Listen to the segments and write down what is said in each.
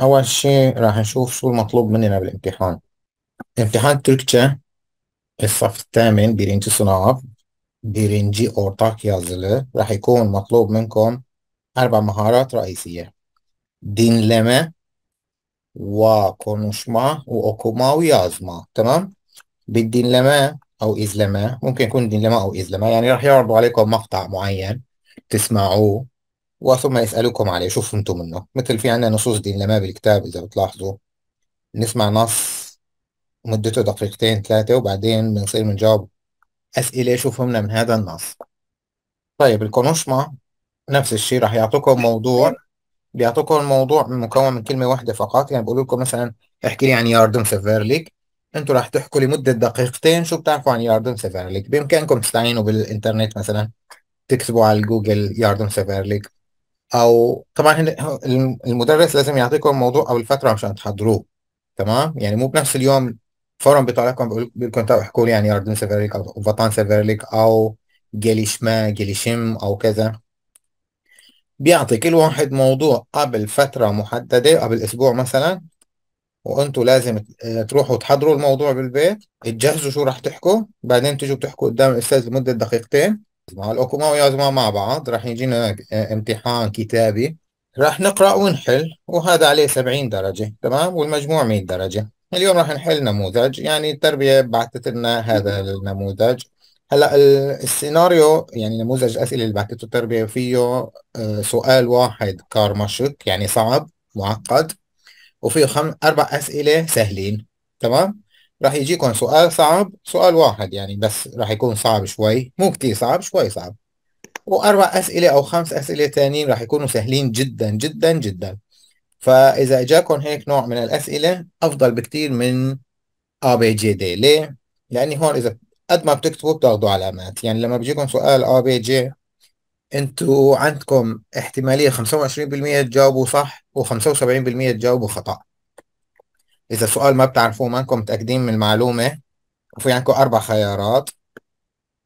أول شيء راح نشوف شو المطلوب مننا بالامتحان امتحان تركتشا الصف الثامن بيرينجي صناف بيرينجي أورتاك yazılı راح يكون مطلوب منكم أربع مهارات رئيسية لما وكونوشما وأوكوما ويازما تمام لما أو إزلما ممكن يكون لما أو إزلما يعني راح يعرضوا عليكم مقطع معين تسمعوه وثم يسألكم عليه شوف انتم منه مثل في عندنا نصوص دين لما بالكتاب إذا بتلاحظوا نسمع نص مدته دقيقتين ثلاثة وبعدين بنصير بنجاوب أسئلة شو فهمنا من هذا النص طيب الكونوشما نفس الشيء راح يعطوكم موضوع بيعطوكم الموضوع مكون من كلمة واحدة فقط يعني بقول لكم مثلا احكي لي عن ياردن سيفيرليك انتوا راح تحكوا لمدة دقيقتين شو بتعرفوا عن ياردن سيفيرليك بإمكانكم تستعينوا بالإنترنت مثلا تكتبوا على جوجل ياردن سيفيرليك او طبعا المدرس لازم يعطيكم الموضوع او الفتره عشان تحضروه تمام يعني مو بنفس اليوم فورا بيطلع لكم بيقول لكم تعالوا احكوا لي يعني اردن سيفيرليك او فاتان سيفيرليك او جليشما جليشم او كذا بيعطي كل واحد موضوع قبل فتره محدده قبل اسبوع مثلا وانتم لازم آه، تروحوا تحضروا الموضوع بالبيت تجهزوا شو راح تحكوا بعدين تجوا بتحكوا قدام الاستاذ لمده دقيقتين مع ويا ما مع بعض راح يجينا امتحان كتابي راح نقرأ ونحل وهذا عليه 70 درجة تمام والمجموع 100 درجة اليوم راح نحل نموذج يعني التربية بعثت لنا هذا النموذج هلا السيناريو يعني نموذج الأسئلة اللي بعثته التربية فيه آه، سؤال واحد كارمشك يعني صعب معقد وفيه خم... أربع أسئلة سهلين تمام راح يجيكم سؤال صعب سؤال واحد يعني بس راح يكون صعب شوي مو كتير صعب شوي صعب وأربع أسئلة أو خمس أسئلة ثانيين راح يكونوا سهلين جدا جدا جدا فإذا إجاكم هيك نوع من الأسئلة أفضل بكتير من أ بي جي دي ليه؟ لأني هون إذا قد ما بتكتبوا بتاخذوا علامات يعني لما بيجيكم سؤال أ بي جي انتوا عندكم احتمالية 25% تجاوبوا صح و75% تجاوبوا خطأ إذا سؤال ما بتعرفوه مانكم متأكدين من المعلومة وفي عندكم أربع خيارات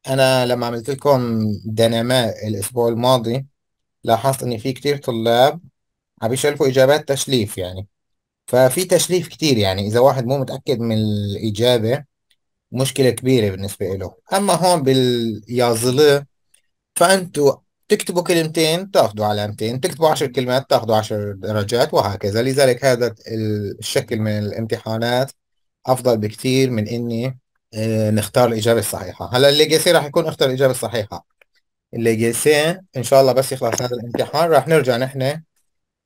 أنا لما عملت لكم دنماء الأسبوع الماضي لاحظت إن في كتير طلاب عم يشلفوا إجابات تشليف يعني ففي تشليف كتير يعني إذا واحد مو متأكد من الإجابة مشكلة كبيرة بالنسبة له أما هون باليازلة فأنتوا تكتبوا كلمتين تاخذوا علامتين تكتبوا عشر كلمات تاخذوا عشر درجات وهكذا لذلك هذا الشكل من الامتحانات أفضل بكثير من إني آه، نختار الإجابة الصحيحة هلا الليجاسي راح يكون اختار الإجابة الصحيحة الليجاسي إن شاء الله بس يخلص هذا الامتحان راح نرجع نحن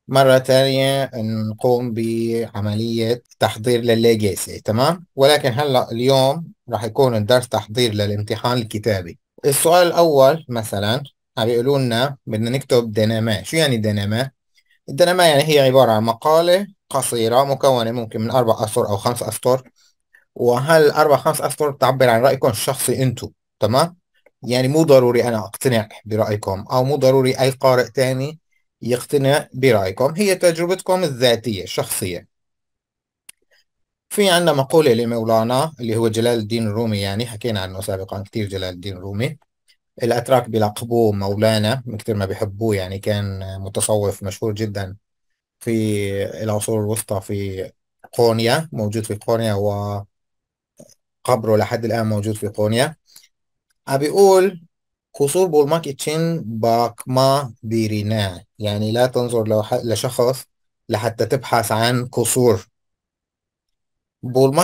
مرة ثانية نقوم بعملية تحضير للليجاسي تمام ولكن هلا اليوم راح يكون الدرس تحضير للامتحان الكتابي السؤال الأول مثلا بيقولوا لنا بدنا نكتب دينامة شو يعني دينامة؟ الدينامة يعني هي عبارة عن مقالة قصيرة مكونة ممكن من أربع أسطر أو خمس أسطر وهل أربع خمس أسطر بتعبر عن رأيكم الشخصي أنتو تمام يعني مو ضروري أنا أقتنع برأيكم أو مو ضروري أي قارئ تاني يقتنع برأيكم هي تجربتكم الذاتية الشخصية في عندنا مقولة لمولانا اللي هو جلال الدين الرومي يعني حكينا عنه سابقا كثير جلال الدين الرومي الأتراك بيلقبوه مولانا من كتر ما بيحبوه يعني كان متصوف مشهور جدا في العصور الوسطى في قونيا موجود في قونيا وقبره لحد الآن موجود في قونيا أبيقول قصور بولماكي تشين باكما بيرينا يعني لا تنظر لشخص لحتى تبحث عن قصور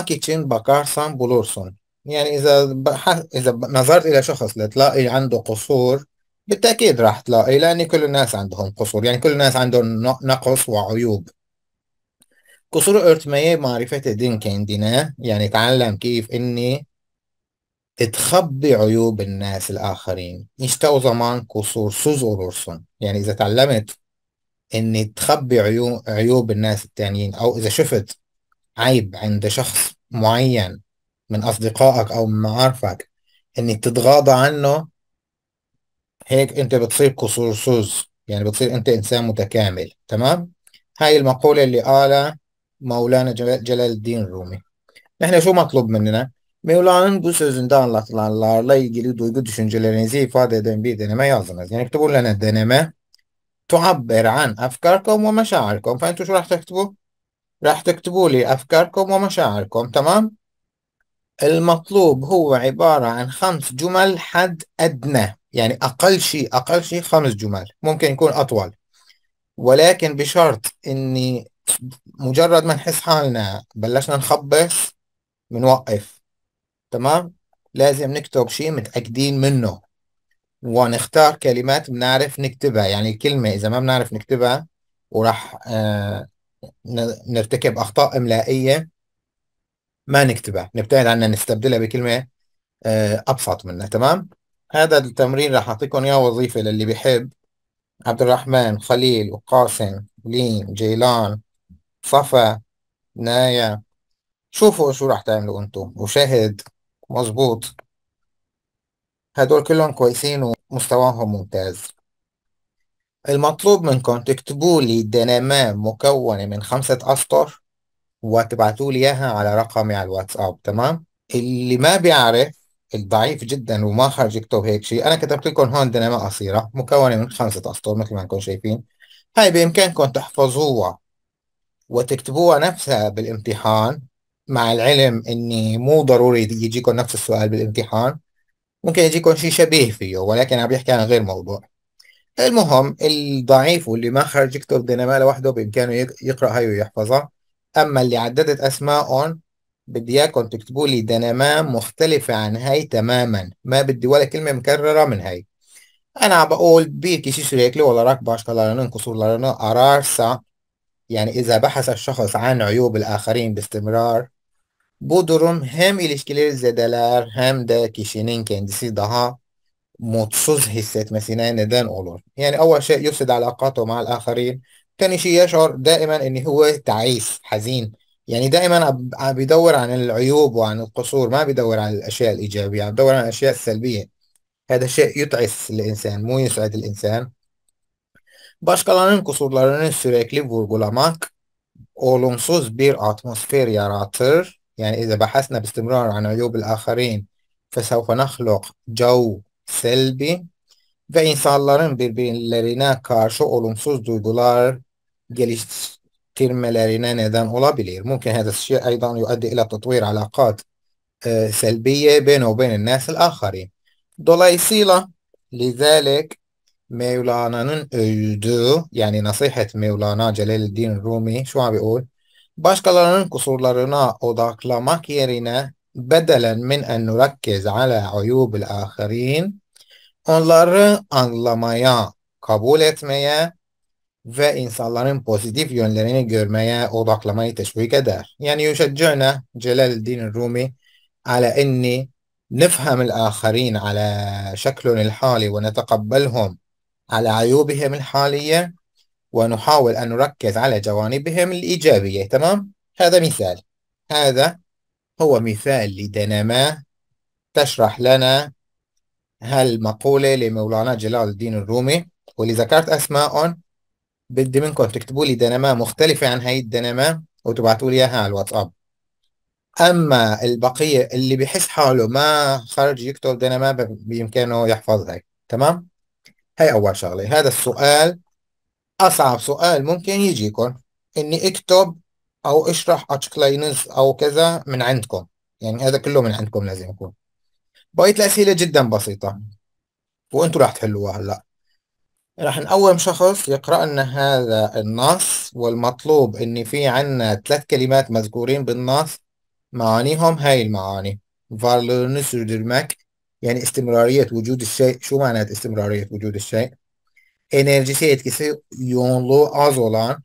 تشين باكار باكارسان بولورسون يعني إذا بح... إذا نظرت إلى شخص لتلاقي عنده قصور بالتأكيد راح تلاقي لأن كل الناس عندهم قصور يعني كل الناس عندهم نقص وعيوب قصور ارتمية معرفة الدين كان دينا يعني تعلم كيف إني تخبي عيوب الناس الآخرين يشتاو زمان قصور سوز يعني إذا تعلمت إني تخبي عيوب عيوب الناس التانيين أو إذا شفت عيب عند شخص معين من أصدقائك أو من معارفك إنك تتغاضى عنه هيك أنت بتصير قصورصوص يعني بتصير أنت إنسان متكامل تمام هاي المقولة اللي قالها مولانا جلال الدين الرومي نحن شو مطلوب مننا Mevla'nın bu sözünde anlatılanlarla ilgili duygu düşüncelerinizi ifade eden bir deneme yazınız. Yani اكتبوا لنا deneme تعبر عن أفكاركم ومشاعركم فأنتوا شو راح تكتبوا؟ راح تكتبوا لي أفكاركم ومشاعركم تمام؟ المطلوب هو عبارة عن خمس جمل حد أدنى يعني أقل شيء أقل شيء خمس جمل ممكن يكون أطول ولكن بشرط إني مجرد ما نحس حالنا بلشنا نخبص بنوقف تمام لازم نكتب شيء متأكدين منه ونختار كلمات بنعرف نكتبها يعني الكلمة إذا ما بنعرف نكتبها وراح آه نرتكب أخطاء إملائية ما نكتبها نبتعد عنها نستبدلها بكلمه آه، ابسط منها تمام هذا التمرين راح اعطيكم اياه وظيفه للي بيحب عبد الرحمن خليل وقاسم لين جيلان صفا نايا شوفوا شو راح تعملوا انتم وشاهد مظبوط هدول كلهم كويسين ومستواهم ممتاز المطلوب منكم تكتبوا لي دنامام مكونة من خمسة أسطر وتبعتوا لي اياها على رقمي على الواتساب تمام اللي ما بيعرف الضعيف جدا وما خرج يكتب هيك شيء انا كتبت لكم هون دينامية قصيره مكونه من خمسه اسطر مثل ما انكم شايفين هاي بامكانكم تحفظوها وتكتبوها نفسها بالامتحان مع العلم اني مو ضروري يجيكم نفس السؤال بالامتحان ممكن يجيكم شيء شبيه فيه ولكن عم بيحكي عن غير موضوع المهم الضعيف واللي ما خرج يكتب دينامية لوحده بامكانه يقرا هاي ويحفظها أما اللي عددت أسماء بدي إياكم تكتبوا لي دنما مختلفة عن هاي تماما ما بدي ولا كلمة مكررة من هاي أنا عم بقول بيكي شي شريكلي ولا başkalarının kusurlarını أرارسا يعني إذا بحث الشخص عن عيوب الآخرين باستمرار bu durum hem ilişkileri zedeler hem de دي kendisi daha هسيت مسينين neden أولور يعني أول شيء يفسد علاقاته مع الآخرين تاني شيء يشعر دائما ان هو تعيس حزين يعني دائما بيدور عن العيوب وعن القصور ما بيدور عن الاشياء الايجابيه عم بيدور عن الاشياء السلبيه هذا الشيء يتعس الانسان مو يسعد الانسان Başkalarının kusurlarını sürekli vurgulamak olumsuz bir atmosfer yaratır. Yani إذا بحثنا باستمرار عن عيوب الآخرين فسوف نخلق جو سلبي ve insanların birbirlerine karşı olumsuz duygular geliştirmelerine neden olabilir. Mümkün هذا الشيء أيضا يؤدي إلى تطوير علاقات e, سلبية بينه وبين الناس الآخرين. Dolayısıyla لذلك Mevlana'nın övdüğü yani nasihat Mevlana Celaleddin Rumi şu an بيقول başkalarının kusurlarına odaklamak yerine bedelen min en nurakkiz ala uyubil ahirin onları anlamaya, kabul etmeye ve insanların pozitif yönlerini görmeye odaklamayı teşvik eder. Yani يشجعنا جلال الدين الرومي على اني نفهم الآخرين على شكلهم الحالي ونتقبلهم على عيوبهم الحالية ونحاول أن نركز على جوانبهم الإيجابية تمام؟ هذا مثال هذا هو مثال لدينما تشرح لنا هالمقولة لمولانا جلال الدين الرومي واللي ذكرت أسماء بدي منكم تكتبوا لي دنما مختلفه عن هي الدنما وتبعتوا لي اياها على الواتساب اما البقيه اللي بحس حاله ما خرج يكتب دنما بامكانه يحفظ هاي تمام هاي اول شغله هذا السؤال اصعب سؤال ممكن يجيكم اني اكتب او اشرح اتشكلاينز او كذا من عندكم يعني هذا كله من عندكم لازم يكون بقيت الاسئله جدا بسيطه وانتوا راح تحلوها هلا راح نقوم شخص يقرأ لنا هذا النص والمطلوب إن في عنا ثلاث كلمات مذكورين بالنص معانيهم هاي المعاني يعني استمرارية وجود الشيء شو معنى استمرارية وجود الشيء enerjisi etkisi يونلو ازولان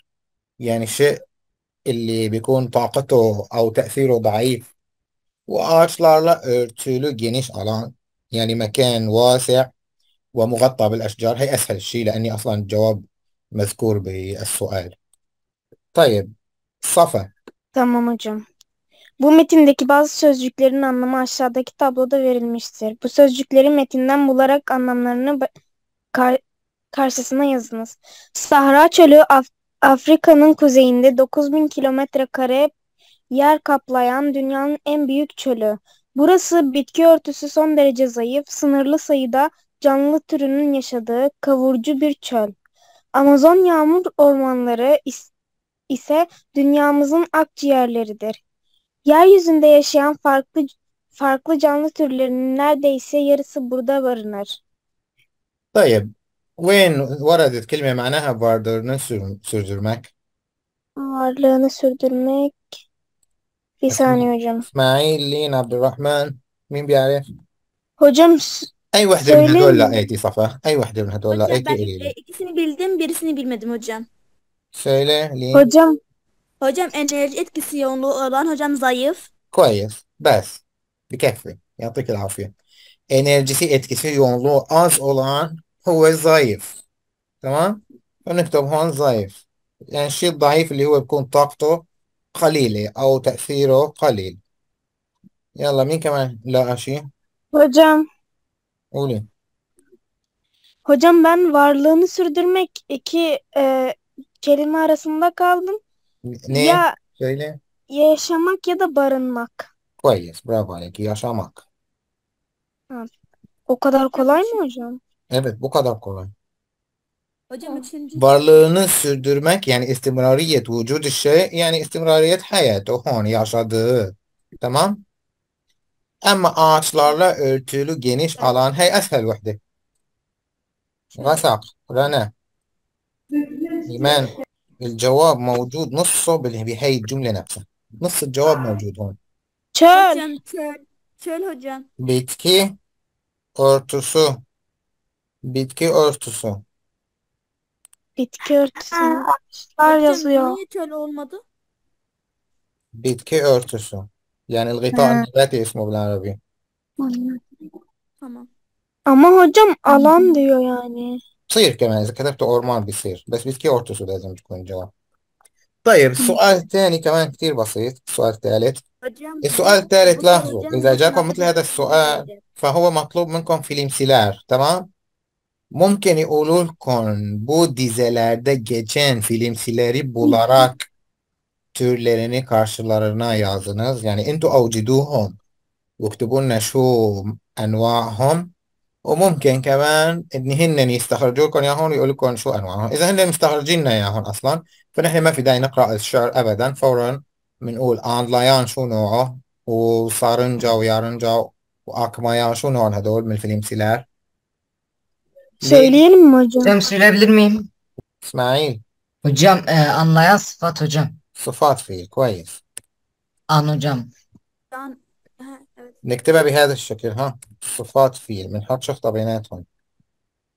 يعني شيء اللي بيكون طاقته أو تأثيره ضعيف وأعطlarla örtülü geniş الان يعني مكان واسع ومغطى بالأشجار هي أسهل شيء لأني أصلا الجواب مذكور بالسؤال طيب صفا Tamam hocam. Bu metindeki bazı sözcüklerin anlamı aşağıdaki tabloda verilmiştir. Bu sözcükleri metinden bularak anlamlarını ba- kar- karşısına yazınız. Sahra çölü Af- Afrika'nın kuzeyinde 9000 kilometre kare yer kaplayan dünyanın en büyük çölü. Burası bitki örtüsü son derece zayıf, sınırlı sayıda canlı türünün yaşadığı kavurucu bir çöl. Amazon yağmur ormanları is ise dünyamızın akciğerleridir. Yeryüzünde yaşayan farklı farklı canlı türlerinin neredeyse yarısı burada barınır. طيب وين وردت kelime معناها varlığını sür- sürdürmek? Varlığını sürdürmek. Bir saniye hocam. İsmail, Lin, Abdurrahman. Mين بيعرف؟ hocam اي وحده من هذول لقيتي إيه، صفا اي وحده من هذول لقيتي قولي لي اسمي بلدن بيرسني بالمدمج جم شيلي لي هجم هجم انرجيت كسيون لوران هجم ضعيف كويس بس بكفي يعطيك العافيه انرجيتي اتكسيون لو از اولان هو ضعيف تمام بنكتب هون ضعيف يعني الشيء الضعيف اللي هو بكون طاقته قليله او تاثيره قليل يلا مين كمان لا شيء هجم Öyle. Hocam ben varlığını sürdürmek iki e, kelime arasında kaldım. Ne? Ya Söyle. yaşamak ya da barınmak. Hayır, bravo Aleki. Yaşamak. O kadar kolay mı hocam? Evet, bu kadar kolay. Hocam üçüncü Varlığını sürdürmek yani istimrariyet vücudu şey yani istimrariyet hayatı, hani yaşadığı. Tamam? Ama ağaçlarla örtülü geniş alan heyet el vahdi. Gasak. Rana. İman. الجواب موجود نصه بهي الجملة نفسها نص الجواب موجود هون çöl çöl hocam bitki örtüsü bitki örtüsü bitki örtüsü ağaçlar yazıyor niye çöl olmadı bitki örtüsü يعني الغطاء آه. النباتي اسمه بالعربي أما Tamam. Ama hocam alan يعني بصير كمان إذا كتبت أورمان بيصير بس بيسكي أورتوسو لازم تكون الجواب طيب السؤال الثاني كمان كتير بسيط السؤال الثالث السؤال الثالث لاحظوا إذا جاكم مثل هذا السؤال فهو مطلوب منكم في الامسلار تمام ممكن يقولوا لكم بودي bu dizilerde في الامسلاري بولاراك türlerini karşılarına yazınız. Yani entu اوجدوهم واكتبوا لنا شو انواعهم وممكن كمان ان هن يستخرجوا لكم اياهم ويقولوا لكم شو انواعهم اذا هن مستخرجين لنا اياهم اصلا فنحن ما في داعي نقرا الشعر ابدا فورا بنقول اندلايان شو نوعه وصارنجا ويارنجا وأكمaya şunu olan هدول من الفلمسيلر Söyleyelim mi hocam? Hocam söyleyebilir miyim? İsmail. Hocam e, anlayan sıfat hocam. صفات فيل كويس أنا جم نكتبها بهذا الشكل ها صفات فيل بنحط شخطة بيناتهم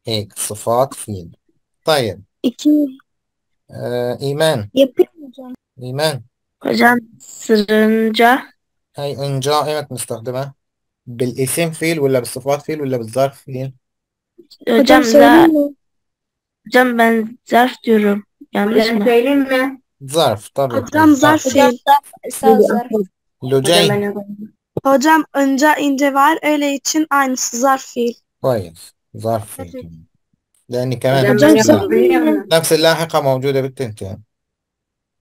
هيك صفات فيل طيب İki. آه، إيمان إيمان Hocam sırınca هاي إنجا إيمت بنستخدمها بالاسم فيل ولا بالصفات فيل ولا بالظرف فيل hocam, Hocam za- ظرف mi? يعني اسمه ظرف طبعا قدام ظرفين Sen zarf. Lüceyn. Hocam önce ince var öyle için aynısı zarf fiil. كويس ظرف فيه طيب. كمان كمان نفس اللاحقة موجودة بالتنتين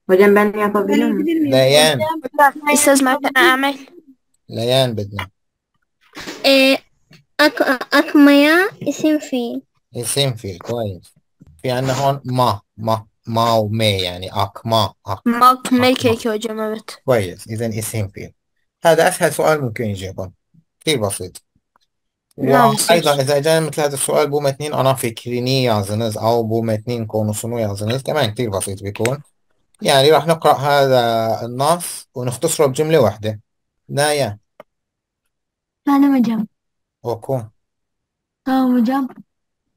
Hocam ben yapabilir ليان استاذ ممكن اعمل ليان بدنا إيه، أك... أكميا اسم فيه اسم فيه كويس في عندنا هون ما ما ماو مي يعني أك ما أك ماك مي يا جماعة كويس إذا اسم فيل هذا أسهل سؤال ممكن يجيبه كثير بسيط وأيضا إذا إجانا مثل هذا السؤال بوم اثنين أنا فكريني يازنز أو بو متنين كونوسونو يازنز كمان كثير بسيط بيكون يعني راح نقرأ هذا النص ونختصره بجملة واحدة نايا أنا مجام اوكو انا مجام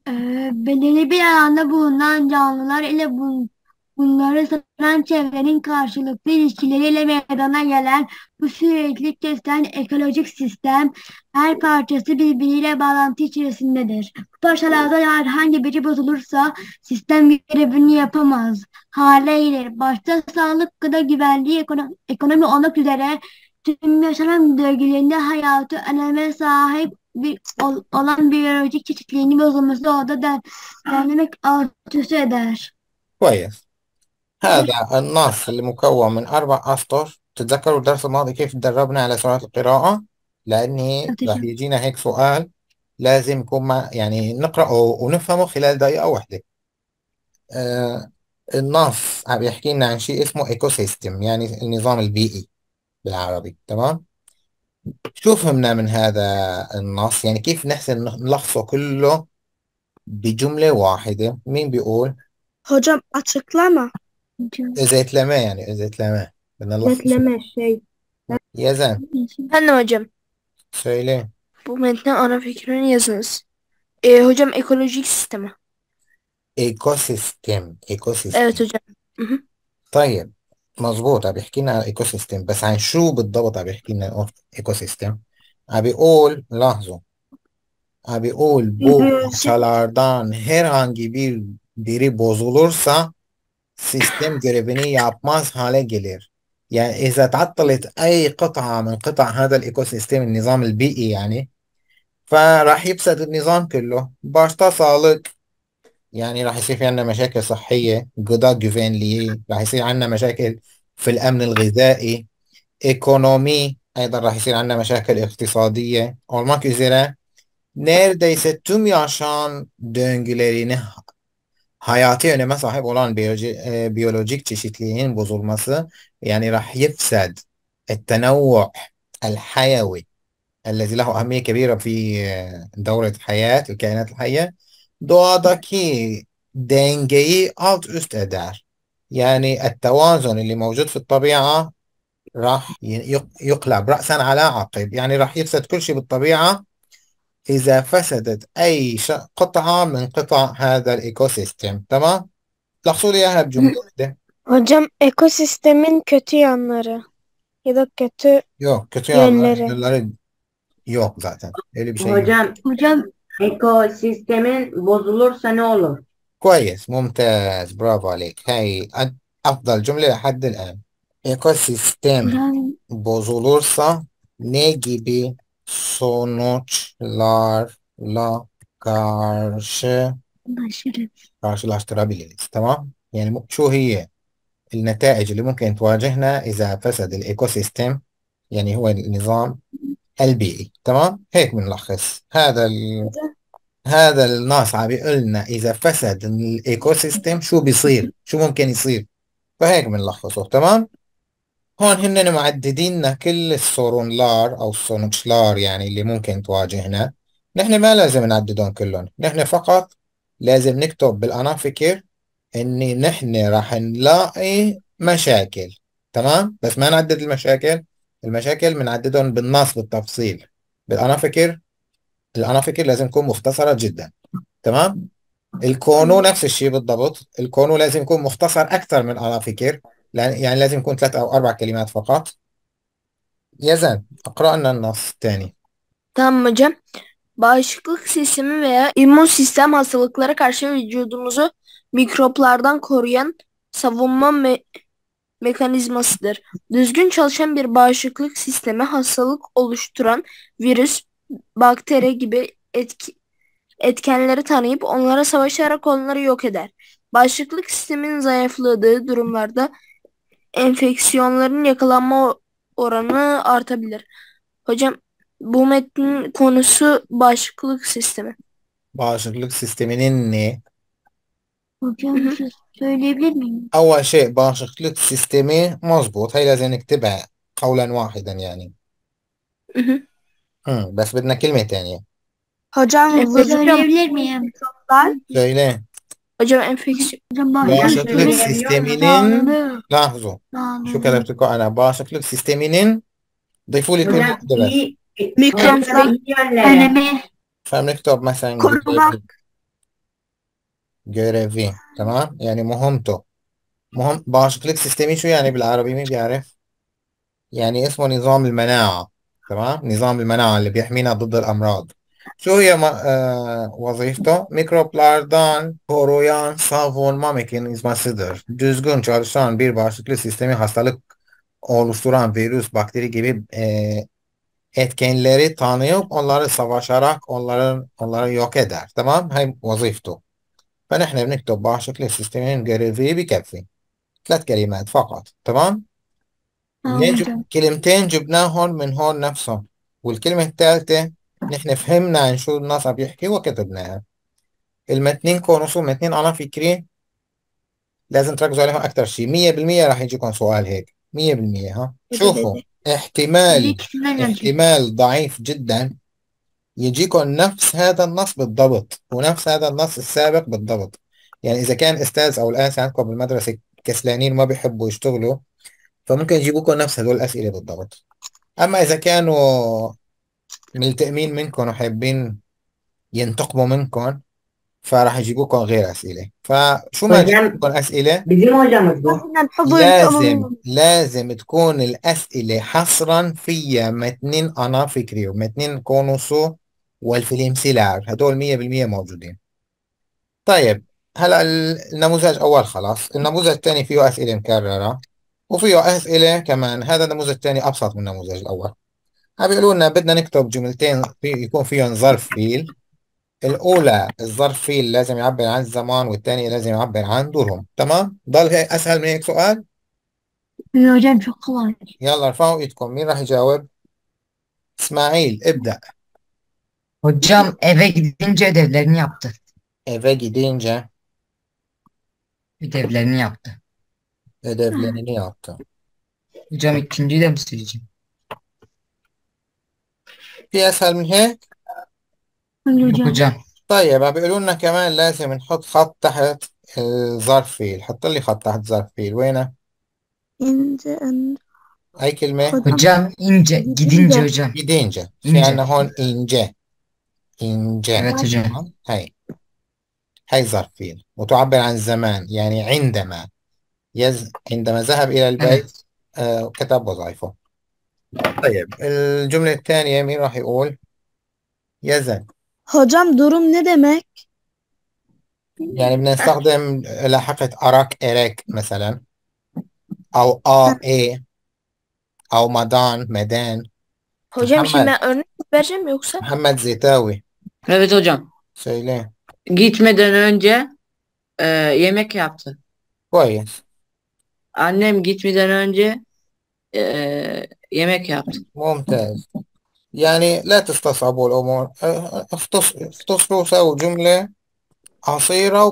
Ee, belirli bir alanda bulunan canlılar ile bun, bunları saran çevrenin karşılıklı ilişkileriyle meydana gelen bu sürekli kesen ekolojik sistem her parçası birbiriyle bağlantı içerisindedir. Bu parçalarda herhangi biri bozulursa sistem görevini yapamaz hale gelir. Başta sağlık, gıda güvenliği, ekonomi, olmak üzere tüm yaşam bölgelerinde hayatı öneme sahip bir ol, olan biyolojik çeşitliliğini bozulması doğada den, denlemek artısı eder. كويس هذا النص اللي مكون من أربع أسطر تتذكروا الدرس الماضي كيف تدربنا على سرعة القراءة لأني راح يجينا هيك سؤال لازم يكون مع يعني نقرأه ونفهمه خلال دقيقة واحدة آه النص عم يحكي لنا عن شيء اسمه ايكو سيستم يعني النظام البيئي بالعربي تمام شو فهمنا من هذا النص يعني كيف نحسن نلخصه كله بجملة واحدة مين بيقول هجم أتكلم إذا تلمى يعني إذا تلمى بدنا شيء يا زين أنا هجم سويلي بمتنا أنا فكرني يا زنس إيه هجم إيكولوجيك سيستم إيكو سيستم إيكو سيستم طيب مظبوط عم بيحكي لنا ايكو سيستم بس عن شو بالضبط عم بيحكي لنا ايكو سيستم عم بيقول لاحظوا عم بيقول bu şalardan herhangi bir biri bozulursa sistem görevini yapmaz hale gelir. يعني إذا تعطلت أي قطعة من قطع هذا الإيكو سيستم النظام البيئي يعني فراح يفسد النظام كله. Başta sağlık. يعني راح يصير في عندنا مشاكل صحية جوداج جوفين لي راح يصير عندنا مشاكل في الأمن الغذائي ايكونومي أيضا راح يصير عندنا مشاكل اقتصادية olmak üzere neredeyse tüm yaşandöngülerini hayati öneme sahip olan biyoloji, e, biyolojik çeşitliliğin bozulması yani راح يفسد التنوع الحيوي الذي له أهمية كبيرة في دورة حياة الكائنات الحية doğadaki dengeyi alt üst eder. Yani التوازن اللي موجود في الطبيعة راح يقلب رأسا على عقب يعني راح يفسد كل شيء بالطبيعة إذا فسدت أي قطعة من قطع هذا الإيكو سيستم تمام؟ لخصوا لي إياها بجملة واحدة Hocam ekosistemin kötü yanları ya da kötü Yok kötü yanları. yanları yok zaten. Öyle bir şey Hocam, yok. hocam ekosistemin bozulursa ne olur? كويس ممتاز برافو عليك هاي أفضل جملة لحد الآن ekosistem bozulursa ne gibi sonuçlarla karşı karşılaştırabiliriz tamam يعني شو هي النتائج اللي ممكن تواجهنا إذا فسد الإيكوسيستم يعني هو النظام البيئي تمام هيك بنلخص هذا ال... هذا الناس عم بيقول لنا اذا فسد الايكو سيستم شو بيصير شو ممكن يصير فهيك بنلخصه تمام هون هن معددين كل لار او لار يعني اللي ممكن تواجهنا نحن ما لازم نعددهم كلهم نحن فقط لازم نكتب بالانافكر اني نحن راح نلاقي مشاكل تمام بس ما نعدد المشاكل المشاكل بنعددهم بالنص بالتفصيل بالانافكر الانافكر لازم تكون مختصره جدا تمام الكونو نفس الشيء بالضبط الكونو لازم يكون مختصر اكثر من الانافيكر يعني لازم يكون ثلاث او اربع كلمات فقط يزن اقرا لنا النص الثاني تمام hocam. Bağışıklık sistemi veya immün sistem hastalıklara karşı vücudumuzu mikroplardan koruyan savunma me mekanizmasıdır. Düzgün çalışan bir bağışıklık sistemi hastalık oluşturan virüs, bakteri gibi etki, etkenleri tanıyıp onlara savaşarak onları yok eder. Bağışıklık sistemin zayıfladığı durumlarda enfeksiyonların yakalanma oranı artabilir. Hocam bu metnin konusu bağışıklık sistemi. Bağışıklık sisteminin ne? Hocam Söyleyebilir miyim? أول شيء bağışıklık sistemi مظبوط هي لازم نكتبها قولا واحدا يعني Mhm. مم. بس بدنا كلمة تانية Hocam Evet, vızırıyor. Söyleyebilir miyim? söyle Hocam enfeksiyon. Hocam bağışıklık bağışıklık Bağışıklık sisteminin sisteminin لاحظوا شو كتبت لكم أنا bağışıklık sisteminin ضيفوا لي كلمة واحدة بس Mikro enfeksiyonlara. önemi فبنكتب مثلا koruma görevi tamam Yani يعني مهمته مهم باشكليك سيستمي شو يعني بالعربي مين بيعرف يعني اسمه نظام المناعة تمام نظام المناعة اللي بيحمينا ضد الأمراض شو هي آه وظيفته mikroplardan koruyan savunma mekanizmasıdır düzgün çalışan bir bağışıklık sistemi hastalık oluşturan virüs bakteri gibi e, etkenleri tanıyıp onları savaşarak onların onları yok eder tamam hem vaziftu فنحن بنكتب بشكل سيستمين جريزي بكفي ثلاث كلمات فقط تمام آه، نجب كلمتين جبناهم من هون نفسهم والكلمة الثالثة نحن فهمنا عن شو الناس عم يحكي وكتبناها المتنين كونوسو متنين أنا فكري لازم تركزوا عليهم أكثر شيء 100% راح يجيكم سؤال هيك 100% ها إيه شوفوا احتمال احتمال ضعيف جدا يجيكم نفس هذا النص بالضبط ونفس هذا النص السابق بالضبط يعني إذا كان أستاذ أو الاس عندكم بالمدرسة كسلانين ما بيحبوا يشتغلوا فممكن يجيبوكم نفس هدول الأسئلة بالضبط أما إذا كانوا ملتئمين منكم وحابين ينتقموا منكم فراح يجيبوكم غير اسئله فشو ما طيب، يعني جابوكم اسئله لازم لازم تكون الاسئله حصرا فيها متنين انا فكري ومتنين كونوسو و2000 هدول مية 100% موجودين طيب هلا النموذج اول خلاص النموذج الثاني فيه اسئله مكرره وفيه اسئله كمان هذا النموذج الثاني ابسط من النموذج الاول عم بيقولوا لنا بدنا نكتب جملتين في يكون فيهم ظرف فيل الاولى الظرف فيل لازم يعبر عن الزمان والثانيه لازم يعبر عن دورهم تمام ضل هيك اسهل من هيك سؤال يلا ارفعوا ايدكم مين راح يجاوب اسماعيل ابدا Hocam eve gidince ödevlerini yaptı. Eve gidince Ödevlerini yaptı. ödevlerini yaptı. Hocam ikinci de mi sileceğim? بيسهل من هيك Hocam. Hocam. طيب عم بيقولوا لنا كمان لازم نحط خط تحت الظرفيل حط لي خط تحت ظرفيل وينه ince and هاي كلمة خد- Hocam ince. Gidince hocam. gidince في إنجا. عندنا هون إنجا على إنجاما تجاه تمام هاي هاي ظرفية وتعبر عن زمان يعني عندما يز... عندما ذهب إلى البيت آه كتب وظائفه طيب الجملة الثانية مين راح يقول يزن هocam durum ne demek? يعني بنستخدم لاحقة أراك إراك مثلا أو آ إي أو مدان مدان Hocam şimdi ben örnek vereceğim yoksa. محمد زيتاوي Evet hocam. Söyle. Gitmeden önce e, yemek yaptı. Vay. Annem gitmeden önce e, yemek yaptı. ممتاز يعني لا تستصعبوا umur. أه، اختص- cümle. سووا جملة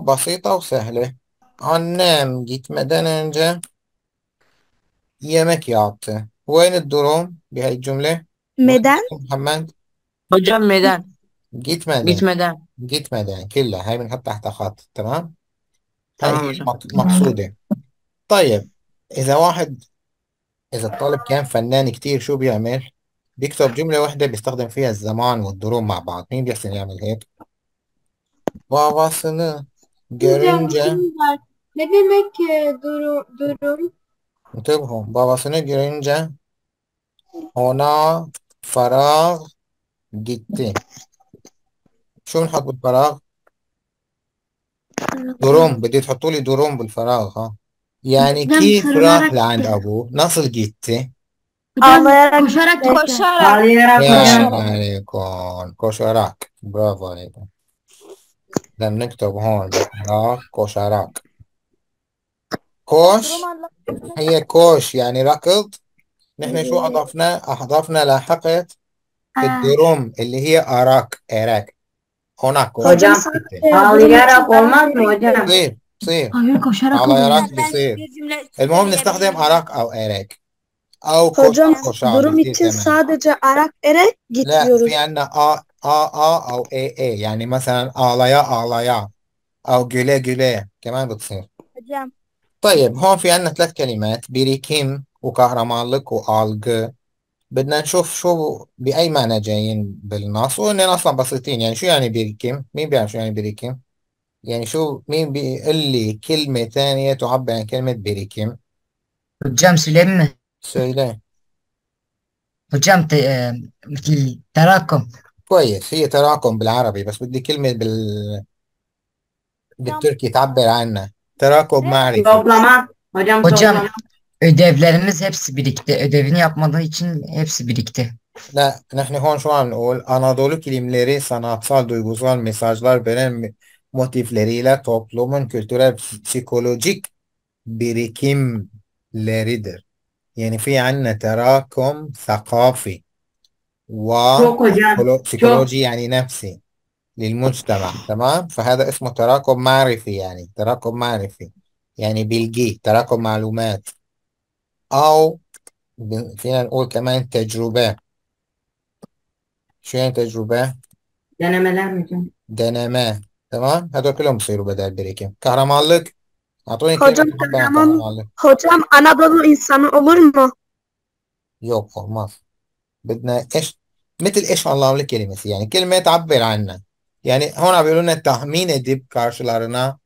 basita وبسيطة وسهلة annem gitmeden önce yemek yaptı. Bu وين durum bir الجملة؟ Meden Muhammed Hocam meden. جيت مدني جيت مدام جيت مدني كلها هاي بنحط تحت خط تمام هاي طيب، تمام هي مقصودة طيب إذا واحد إذا الطالب كان فنان كتير شو بيعمل؟ بيكتب جملة واحدة بيستخدم فيها الزمان والضروب مع بعض مين بيحسن يعمل هيك؟ بابا Hocam جرنجة işim var. Ne demek e, durum, durum? انتبهوا babasını شو بنحط بالفراغ دروم بدي تحطوا لي دروم بالفراغ ها يعني كيف راح لعند ابوه نصل جيتي آه، كوشرك كوشرك عليكم كوشرك برافو عليكم بدنا نكتب هون بالفراغ كوشرك كوش هي كوش يعني ركض نحن شو إيه. اضفنا اضفنا لاحقت آه. الدروم اللي هي اراك اراك Ona Hocam gitti. E, ağlayarak olmaz mı hocam? Sıyır. Sıyır. Hayır koşarak Ağlayarak bir sıyır. المهم نستخدم أراك أو إيريك أو Hocam koşarak. durum için sadece arak erek لا getiriyoruz. في A آ آ آ أو إي إي يعني مثلا آلايا آلايا أو جولي جولي كمان بتصير Hocam. طيب هون في عندنا ثلاث كلمات بريكيم وكهرمانلك وآلغ بدنا نشوف شو بأي معنى جايين بالنص وإنهم أصلا بسيطين يعني شو يعني بيركم مين بيعرف شو يعني بيركم يعني شو مين بيقول لي كلمة ثانية تعبر عن كلمة بيركم هجام سليم سليم هجام آه، مثل تراكم كويس هي تراكم بالعربي بس بدي كلمة بال بالتركي تعبر عنها تراكم معرفي هجام Ödevlerimiz hepsi birikti. Ödevini yapmadığı için hepsi birikti. Ne, nehne hon şu an ol Anadolu kilimleri sanatsal duygusal mesajlar veren motifleriyle toplumun kültürel psikolojik birikimleridir. Yani fi anne terakum sakafi و psikoloji يعني نفسي للمجتمع تمام فهذا اسمه تراكم معرفي يعني تراكم معرفي يعني بلجي تراكم معلومات او فينا نقول كمان تجربة شو يعني تجربة؟ Denemeler hocam. deneme tamam hadi okuyalım bu soru bedel birikim kahramanlık Hocam Hocam, kahraman- kahramanlık Hocam Anadolu insanı olur mu? yok olmaz بدنا ايش مثل ايش anlamlı kelimesi yani kelime tabir عنه yani هنا بيقولون tahmin edip karşılarına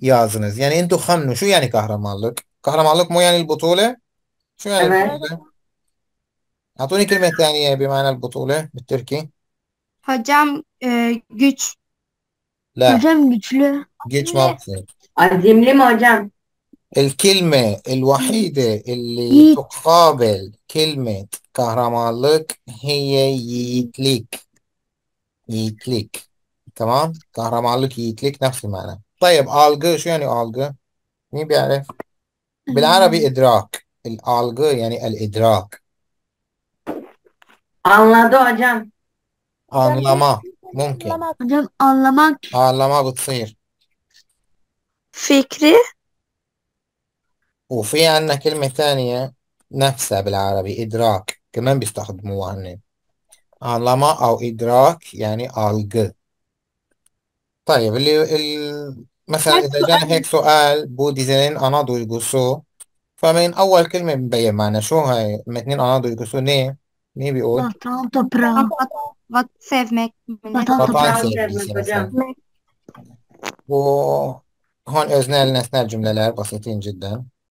yazınız yani انتوا خمنوا شو يعني kahramanlık kahramanlık mu yani butule? شو هاي تمام أعطوني كلمة ثانية بمعنى البطولة بالتركي Hocam آه، جيتش. güç. لا Hocam güçlü. جيتش ما بصير بتصير عظيم ليه ما الكلمة الوحيدة اللي Yiğit. تقابل كلمة كهرمانلك هي ييتليك ييتليك تمام كهرمانلك ييتليك نفس المعنى طيب ألقى شو يعني ألقى مين بيعرف بالعربي إدراك الالgı yani el idrak. Anladı hocam. Anlama. Mümkün. Hocam anlamak. Anlama بتصير. فكري. وفي عندنا كلمة ثانية نفسها بالعربي إدراك كمان بيستخدموها هن anlama أو إدراك يعني ألغ طيب اللي مثلا إذا جانا هيك سؤال بودي زين أنا دو يقصوه فمن أول كلمة مبين معنا شو هاي من اتنين أناضوا يقصوا ليه؟ مين بيقول؟ بطاطا براون وات سيف ميك بطاطا براون وهون أوزنا لنا أثناء الجملة بسيطين جدا